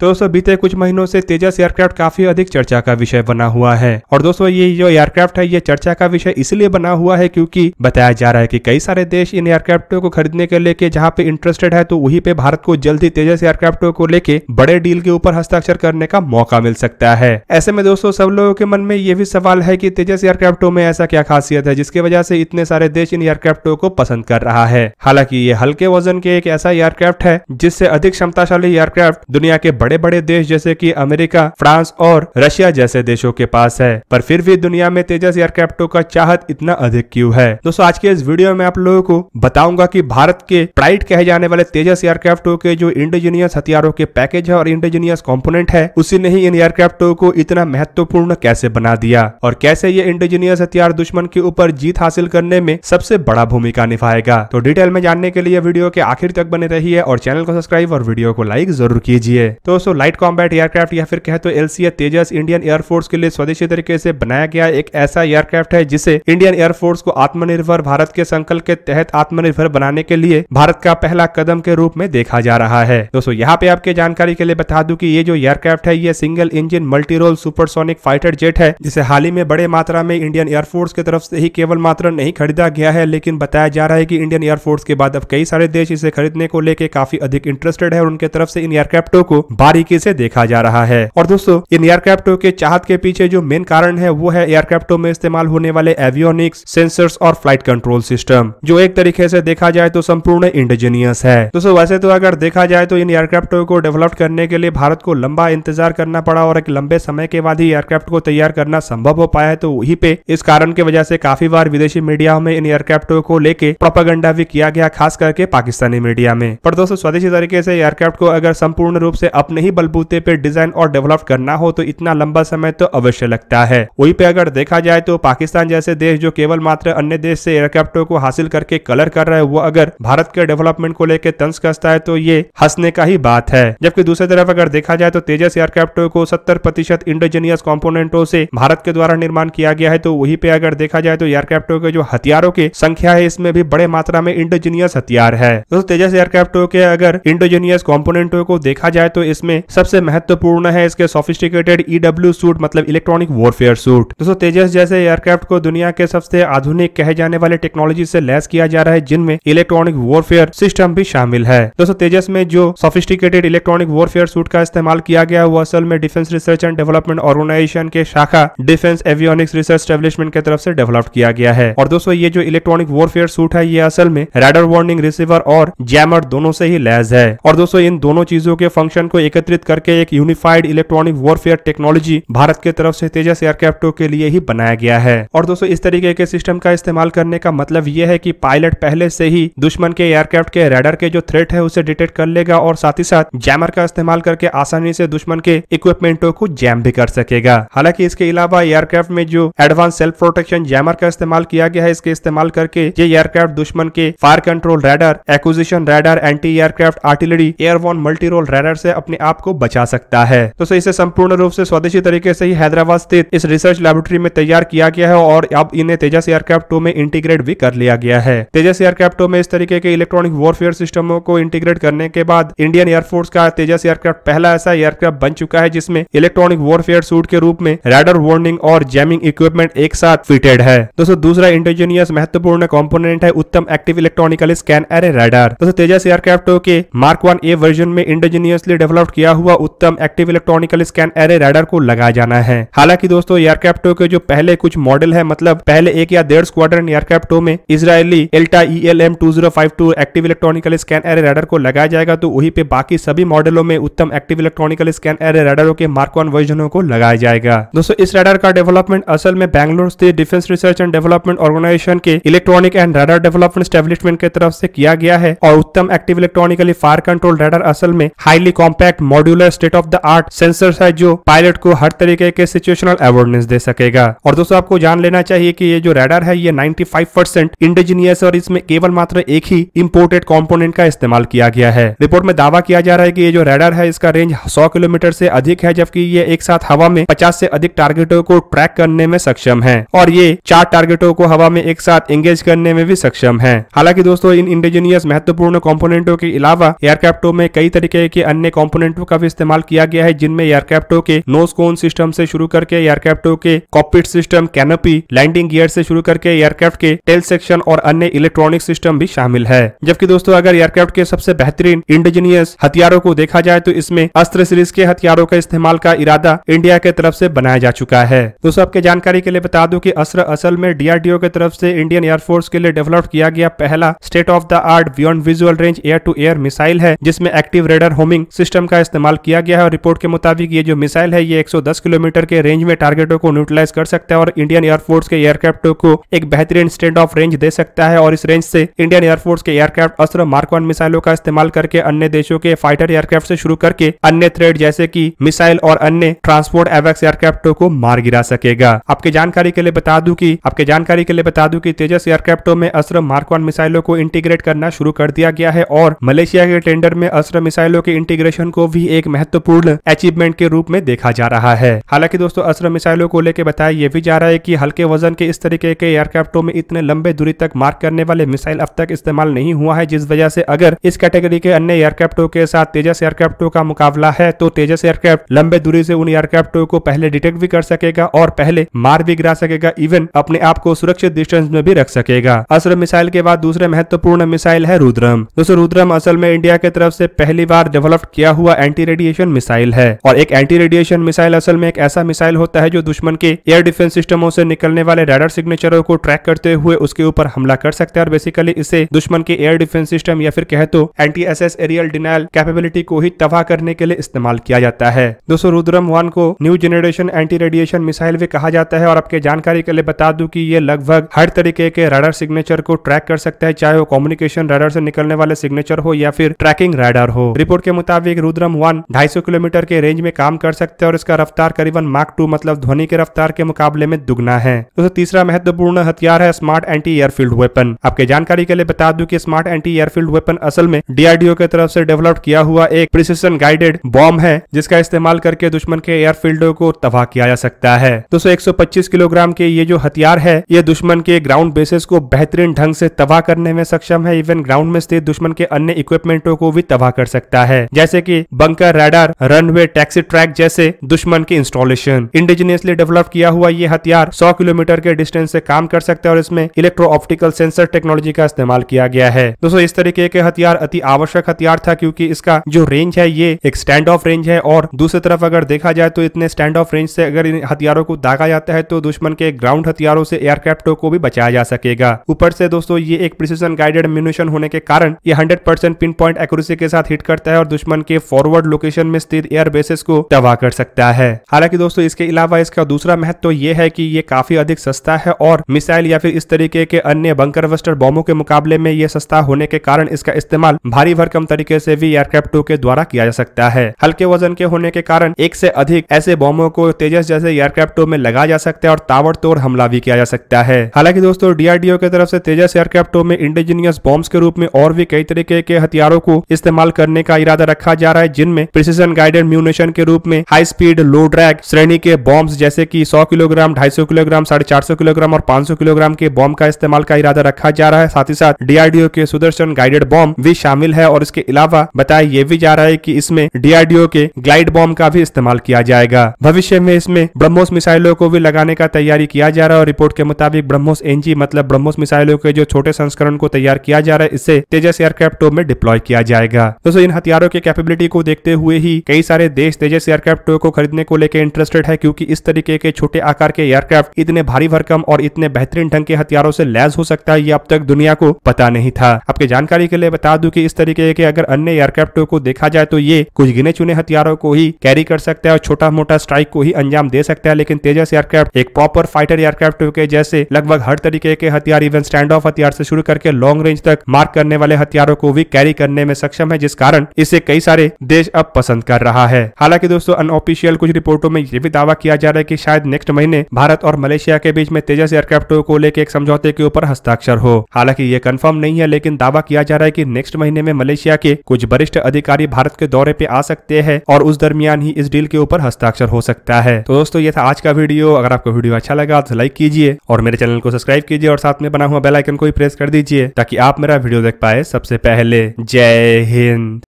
तो दोस्तों बीते कुछ महीनों से तेजस एयरक्राफ्ट काफी अधिक चर्चा का विषय बना हुआ है और दोस्तों ये जो एयरक्राफ्ट है ये चर्चा का विषय इसलिए बना हुआ है क्योंकि बताया जा रहा है कि कई सारे देश इन एयरक्राफ्टों को खरीदने के लेके जहाँ पे इंटरेस्टेड है तो वहीं पे भारत को जल्द ही तेजस एयरक्राफ्टों को लेके बड़े डील के ऊपर हस्ताक्षर करने का मौका मिल सकता है ऐसे में दोस्तों सब लोगों के मन में ये भी सवाल है की तेजस एयरक्राफ्टों में ऐसा क्या खासियत है जिसकी वजह से इतने सारे देश इन एयरक्राफ्टों को पसंद कर रहा है हालांकि ये हल्के वजन के एक ऐसा एयरक्राफ्ट है जिससे अधिक क्षमताशाली एयरक्राफ्ट दुनिया के बड़े बड़े बड़े देश जैसे की अमेरिका फ्रांस और रशिया जैसे देशों के पास है पर फिर भी दुनिया में तेजस एयरक्राफ्टों का चाहत इतना अधिक क्यूँ है दोस्तों आज के इस वीडियो में आप लोगों को बताऊंगा की भारत के प्राइट कहे जाने वाले तेजस एयरक्राफ्टो के जो इंडिजीनियस हथियारों के पैकेज है और इंडिजीनियस कॉम्पोनेंट है उसी ने ही इन एयरक्राफ्टो को इतना महत्वपूर्ण कैसे बना दिया और कैसे ये इंडिजीनियस हथियार दुश्मन के ऊपर जीत हासिल करने में सबसे बड़ा भूमिका निभाएगा तो डिटेल में जानने के लिए वीडियो के आखिर तक बने रहिए और चैनल को सब्सक्राइब और वीडियो को लाइक जरूर कीजिए तो दोस्तों लाइट कॉम्बैट एयरक्राफ्ट या फिर कहे तो एलसीए तेजस इंडियन एयरफोर्स के लिए स्वदेशी तरीके से बनाया गया एक ऐसा एयरक्राफ्ट है जिसे इंडियन एयरफोर्स को आत्मनिर्भर भारत के संकल्प के तहत आत्मनिर्भर बनाने के लिए भारत का पहला कदम के रूप में देखा जा रहा है दोस्तों यहाँ पे आपके जानकारी के लिए बता दू की ये जो एयरक्राफ्ट है ये single engine multirole supersonic fighter jet है जिसे हाल ही में बड़े मात्रा में इंडियन एयरफोर्स की तरफ से ही केवल मात्र नहीं खरीदा गया है लेकिन बताया जा रहा है कि इंडियन एयरफोर्स के बाद अब कई सारे देश इसे खरीदने को लेकर काफी अधिक इंटरेस्टेड है और उनके तरफ से इन एयरक्राफ्टों को बारीकी से देखा जा रहा है और दोस्तों इन एयरक्राफ्टों के चाहत के पीछे जो मेन कारण है वो है एयरक्राफ्टों में इस्तेमाल होने वाले एवियोनिक्स सेंसर्स और फ्लाइट कंट्रोल सिस्टम जो एक तरीके से देखा जाए तो संपूर्ण इंडिजीनियस है दोस्तों वैसे तो अगर देखा जाए तो इन एयरक्राफ्टों को डेवलप करने के लिए भारत को लंबा इंतजार करना पड़ा और एक लंबे समय के बाद ही एयरक्राफ्ट को तैयार करना संभव हो पाया है तो वही पे इस कारण की वजह से काफी बार विदेशी मीडिया में इन एयरक्राफ्टों को लेके प्रोपागंडा भी किया गया खास करके पाकिस्तानी मीडिया में पर दोस्तों स्वदेशी तरीके से एयरक्राफ्ट को अगर संपूर्ण रूप से अपने अपने ही बलबूते पे डिजाइन और डेवलप करना हो तो इतना लंबा समय तो अवश्य लगता है वही पे अगर देखा जाए तो पाकिस्तान जैसे देश जो केवल मात्र अन्य देश से एयरक्राफ्टों को हासिल करके कलर कर रहे हैं वो अगर भारत के डेवलपमेंट को लेकर तंस कसता है तो ये हंसने का ही बात है जबकि दूसरी तरफ अगर देखा जाए तो तेजस एयरक्राफ्टों को सत्तर प्रतिशत इंडोजेनियस कॉम्पोनेंटो से भारत के द्वारा निर्माण किया गया है तो वही पे अगर देखा जाए तो एयरक्राफ्टों के जो हथियारों की संख्या है इसमें भी बड़े मात्रा में इंडोजेनियस हथियार है तो तेजस एयरक्राफ्टों के अगर इंडोजीनियस कॉम्पोनेंटो को देखा जाए तो इस इसमें सबसे महत्वपूर्ण है इसके सोफिस्टिकेटेड ईडब्ल्यू सूट मतलब इलेक्ट्रॉनिक वॉरफेयर सूट दोस्तों तेजस जैसे एयरक्राफ्ट को दुनिया के सबसे आधुनिक कहे जाने वाले टेक्नोलॉजी से लैस किया जा रहा है जिनमें इलेक्ट्रॉनिक वॉरफेयर सिस्टम भी शामिल है दोस्तों तेजस में जो सोफिस्टिकेटेड इलेक्ट्रॉनिक वॉरफेयर सूट का इस्तेमाल किया गया वो असल में defence research and development organisation के शाखा डिफेंस एवियोनिक्स रिसर्च स्टेब्लिशमेंट की तरफ से डेवलप किया गया है और दोस्तों ये जो इलेक्ट्रॉनिक वॉरफेयर सूट है ये असल में रेडर वार्निंग रिसीवर और जैमर दोनों से ही लैस है और दोस्तों इन दोनों चीजों के फंक्शन को एकत्रित करके एक unified electronic warfare technology Bharat के तरफ से तेजस एयरक्राफ्टों के लिए ही बनाया गया है और दोस्तों इस तरीके के सिस्टम का इस्तेमाल करने का मतलब यह है की पायलट पहले से ही दुश्मन के एयरक्राफ्ट के रेडर के जो थ्रेट है उसे डिटेक्ट कर लेगा और साथ ही साथ जैमर का इस्तेमाल करके आसानी से दुश्मन के इक्विपमेंटों को जैम भी कर सकेगा हालांकि इसके अलावा एयरक्राफ्ट में जो एडवांस सेल्फ प्रोटेक्शन जैमर का इस्तेमाल किया गया है इसके इस्तेमाल करके ये एयरक्राफ्ट दुश्मन के fire control radar acquisition radar anti aircraft artillery airborne multirole radar से अपने आपको बचा सकता है तो सही से संपूर्ण रूप से स्वदेशी तरीके से ही हैदराबाद स्थित इस रिसर्च लेबोरेटरी में तैयार किया गया है और अब इन्हें तेजस एयरक्राफ्ट टू में इंटीग्रेट भी कर लिया गया है तेजस एयरक्राफ्ट टू में इस तरीके के इलेक्ट्रॉनिक वॉरफेयर सिस्टमों को इंटीग्रेट करने के बाद इंडियन एयरफोर्स का तेजस एयरक्राफ्ट पहला ऐसा एयरक्राफ्ट बन चुका है जिसमें इलेक्ट्रॉनिक वॉरफेयर सूट के रूप में रेडर वार्निंग और जैमिंग इक्विपमेंट एक साथ फिटेड है दोस्तों दूसरा इंटेजीनियस महत्वपूर्ण कॉम्पोनेट है Uttam active electronical scan array radar दोस्तों तेजस एयरक्राफ्ट के मार्क वन ए वर्जन में इंटेजीनियसली डेवलप आउट किया हुआ Uttam active electronical scan array radar को लगाया जाना है हालांकि दोस्तों एयरक्राफ्टो के जो पहले कुछ मॉडल है मतलब पहले एक या डेढ़ स्क्वाड्रन एयरक्राफ्टो में Israeli Elta E L M two zero five two active electronical scan array radar को लगाया जाएगा तो वही पे बाकी सभी मॉडलों में Uttam active electronical scan array रेडरों के मार्क वन वर्जनों को लगाया जाएगा दोस्तों इस रेडर का डेवलपमेंट असल में बैंगलोर स्थित defence research and development organisation के electronic and radar development establishment के तरफ से किया गया है और Uttam active electronically fire control radar असल में highly compact modular state of the art sensor है जो पायलट को हर तरीके के सिचुएशनल अवेयरनेस दे सकेगा और दोस्तों आपको जान लेना चाहिए कि ये जो रेडर है ये 95 परसेंट इंडिजीनियस और इसमें केवल मात्र एक ही इम्पोर्टेड कॉम्पोनेंट का इस्तेमाल किया गया है रिपोर्ट में दावा किया जा रहा है की ये जो रेडर है इसका रेंज सौ किलोमीटर से अधिक है जबकि ये एक साथ हवा में पचास से अधिक टारगेटों को ट्रैक करने में सक्षम है और ये चार टारगेटों को हवा में एक साथ एंगेज करने में भी सक्षम है हालांकि दोस्तों इन इंडिजीनियस महत्वपूर्ण कॉम्पोनेंटो के अलावा एयरक्राफ्टों में कई तरीके के अन्य कॉम्पोनेंट का भी इस्तेमाल किया गया है जिनमें एयरक्राफ्टो के नोज कोन सिस्टम से शुरू करके एयरक्राफ्टो के cockpit system canopy landing gear से शुरू करके एयरक्राफ्ट के टेल सेक्शन और अन्य इलेक्ट्रॉनिक सिस्टम भी शामिल है जबकि दोस्तों अगर एयरक्राफ्ट के सबसे बेहतरीन इंडिजीनियस हथियारों को देखा जाए तो इसमें अस्त्र सीरीज के हथियारों का इस्तेमाल का इरादा इंडिया के तरफ से बनाया जा चुका है दोस्तों आपके जानकारी के लिए बता दूं कि अस्त्र असल में डीआरडीओ की तरफ से इंडियन एयरफोर्स के लिए डेवलप किया गया पहला state of the art beyond visual range air to air missile है जिसमें एक्टिव रेडर होमिंग सिस्टम का इस्तेमाल किया गया है और रिपोर्ट के मुताबिक ये जो मिसाइल है ये 110 किलोमीटर के रेंज में टारगेटों को न्यूट्रलाइज कर सकता है और इंडियन एयरफोर्स के एयरक्राफ्टों को एक बेहतरीन स्टैंड ऑफ रेंज दे सकता है और इस रेंज से इंडियन एयरफोर्स के एयरक्राफ्ट अस्त्र मार्क वन मिसाइलों का इस्तेमाल करके अन्य देशों के फाइटर एयरक्राफ्ट से शुरू करके अन्य थ्रेड जैसे की मिसाइल और अन्य ट्रांसपोर्ट एवेक्स एयरक्राफ्टों को मार गिरा सकेगा आपकी जानकारी के लिए बता दू की आपके जानकारी के लिए बता दू की तेजस एयरक्राफ्टों में अस्त्र मार्क वन मिसाइलों को इंटीग्रेट करना शुरू कर दिया गया है और मलेशिया के टेंडर में अस्त्र मिसाइलों के इंटीग्रेशन को भी एक महत्वपूर्ण अचीवमेंट के रूप में देखा जा रहा है हालांकि दोस्तों अस्त्र मिसाइलों को लेकर बताया यह भी जा रहा है की हल्के वजन के इस तरीके के एयरक्राफ्टों में इतने लंबे दूरी तक मार्क करने वाले मिसाइल अब तक इस्तेमाल नहीं हुआ है जिस वजह से अगर इस कैटेगरी के अन्य एयरक्राफ्टों के साथ तेजस एयरक्राफ्टों का मुकाबला है तो तेजस एयरक्राफ्ट लंबे दूरी से उन एयरक्राफ्टों को पहले डिटेक्ट भी कर सकेगा और पहले मार भी गिरा सकेगा इवन अपने आप को सुरक्षित डिस्टेंस में भी रख सकेगा अस्त्र मिसाइल के बाद दूसरे महत्वपूर्ण मिसाइल है रुद्रम दोस्तों रुद्रम असल में इंडिया की तरफ से पहली बार डेवलप किया हुआ हुआ एंटी रेडिएशन मिसाइल है और एक एंटी रेडिएशन मिसाइल असल में एक ऐसा मिसाइल होता है जो दुश्मन के एयर डिफेंस सिस्टमों से निकलने वाले रेडर सिग्नेचरों को ट्रैक करते हुए उसके ऊपर हमला कर सकते हैं और बेसिकली इसे दुश्मन के एयर डिफेंस सिस्टम या फिर कह तो anti access aerial denial capability को ही तबाह करने के लिए इस्तेमाल किया जाता है दोस्तों रुद्रम वन को new generation anti radiation missile भी कहा जाता है और आपके जानकारी के लिए बता दू की ये लगभग हर तरीके के रेडर सिग्नेचर को ट्रैक कर सकता है चाहे वो कम्युनिकेशन रेडर से निकलने वाले सिग्नेचर हो या फिर ट्रैकिंग रेडर हो रिपोर्ट के मुताबिक रुद्र रुद्रम वन ढाई किलोमीटर के रेंज में काम कर सकते हैं और इसका रफ्तार करीबन मार्क टू मतलब ध्वनि के रफ्तार के मुकाबले में दुगना है दोस्तों तीसरा महत्वपूर्ण हथियार है स्मार्ट एंटी एयरफील्ड वेपन आपके जानकारी के लिए बता दू की स्मार्ट एंटी एयरफील्ड वेपन असल में डीआरडीओ की तरफ ऐसी डेवलप किया हुआ एक प्रिसिशन गाइडेड बॉम्ब है जिसका इस्तेमाल करके दुश्मन के एयरफील्डो को तबाह किया जा सकता है दोस्तों 125 किलोग्राम के ये जो हथियार है ये दुश्मन के ग्राउंड बेसिस को बेहतरीन ढंग से तबाह करने में सक्षम है इवन ग्राउंड में स्थित दुश्मन के अन्य इक्विपमेंटों को भी तबाह कर सकता है जैसे की bunker radar runway taxi track जैसे दुश्मन के इंस्टॉलेशन इंडिजिनियसली डेवलप किया हुआ ये हथियार 100 किलोमीटर के डिस्टेंस से काम कर सकते हैं और इसमें इलेक्ट्रो ऑप्टिकल सेंसर टेक्नोलॉजी का इस्तेमाल किया गया है दोस्तों इस तरीके के हथियार अति आवश्यक हथियार था क्यूँकी इसका जो रेंज है ये एक स्टैंड ऑफ रेंज है और दूसरी तरफ अगर देखा जाए तो इतने स्टैंड ऑफ रेंज से अगर इन हथियारों को दागा जाता है तो दुश्मन के ग्राउंड हथियारों से एयरक्राफ्टों को भी बचाया जा सकेगा ऊपर से दोस्तों ये एक प्रिसीजन गाइडेड म्यूनिशन होने के कारण ये hundred percent pin point accuracy के साथ हिट करता है और दुश्मन के फॉर फॉरवर्ड लोकेशन में स्थित एयर बेसिस को तबाह कर सकता है हालांकि दोस्तों इसके अलावा इसका दूसरा महत्व तो ये है कि ये काफी अधिक सस्ता है और मिसाइल या फिर इस तरीके के अन्य बंकर वस्टर बॉम्बों के मुकाबले में ये सस्ता होने के कारण इसका इस्तेमाल भारी भरकम तरीके से भी एयरक्राफ्ट टू के द्वारा किया जा सकता है हल्के वजन के होने के कारण एक से अधिक ऐसे बॉम्बों को तेजस जैसे एयरक्राफ्ट टू में लगाया जा सकता है और ताबड़तोड़ हमला भी किया जा सकता है हालांकि दोस्तों डीआरडीओ की तरफ से तेजस एयरक्राफ्ट टू में इंडिजीनियस बॉम्ब के रूप में और भी कई तरीके के हथियारों को इस्तेमाल करने का इरादा रखा जा रहा है जिनमें प्रिसीजन गाइडेड म्यूनेशन के रूप में हाई स्पीड लो ड्रैग श्रेणी के बॉम्ब जैसे की सौ किलोग्राम ढाई किलोग्राम साढ़े किलोग्राम और पांच किलोग्राम के बॉम्ब का इस्तेमाल का इरादा रखा जा रहा है साथ ही साथ डीआरडीओ के सुदर्शन गाइडेड बॉम्ब भी शामिल है और इसके अलावा बताया ये भी जा रहा है की इसमें डीआरडीओ के ग्लाइड बॉम्ब का भी इस्तेमाल किया जाएगा भविष्य में इसमें ब्रह्मोस मिसाइलों को भी लगाने का तैयारी किया जा रहा है और रिपोर्ट के मुताबिक ब्रह्मोस एनजी मतलब ब्रह्मोस मिसाइलों के जो छोटे संस्करण को तैयार किया जा रहा है इसे तेजस एयरक्राफ्ट में डिप्लॉय किया जाएगा दोस्तों इन हथियारों की कैपेबिलिटी को देखते हुए ही कई सारे देश तेजस एयरक्राफ्ट टो को खरीदने को लेकर इंटरेस्टेड है क्योंकि इस तरीके के छोटे आकार के एयरक्राफ्ट इतने भारी भरकम और इतने बेहतरीन ढंग के हथियारों से लैस हो सकता है ये अब तक दुनिया को पता नहीं था आपके जानकारी के लिए बता दू की इस तरीके के अगर अन्य एयरक्राफ्ट को देखा जाए तो ये कुछ गिने चुने हथियारों को ही कैरी कर सकता है और छोटा मोटा स्ट्राइक को ही अंजाम दे सकता है लेकिन तेजस एयरक्राफ्ट एक प्रॉपर फाइटर एयरक्राफ्ट के जैसे लगभग हर तरीके के हथियार इवन स्टैंड ऑफ हथियार से शुरू करके लॉन्ग रेंज तक मार्क करने वाले हथियारों को भी कैरी करने में सक्षम है जिस कारण इसे कई सारे देश अब पसंद कर रहा है हालांकि दोस्तों अनऑफिशियल कुछ रिपोर्टों में ये भी दावा किया जा रहा है की शायद नेक्स्ट महीने भारत और मलेशिया के बीच में तेजस एयरक्राफ्ट को लेकर एक समझौते के ऊपर हस्ताक्षर हो हालांकि ये कंफर्म नहीं है लेकिन दावा किया जा रहा है की नेक्स्ट महीने में मलेशिया के कुछ वरिष्ठ अधिकारी भारत के दौरे पे आ सकते हैं और उस दरमियान ही इस डील के ऊपर हस्ताक्षर हो सकता है तो दोस्तों ये था आज का वीडियो अगर आपको वीडियो अच्छा लगा तो लाइक कीजिए और मेरे चैनल को सब्सक्राइब कीजिए और साथ में बना हुआ बेलाइकन को भी प्रेस कर दीजिए ताकि आप मेरा वीडियो देख पाए सबसे पहले जय हिंद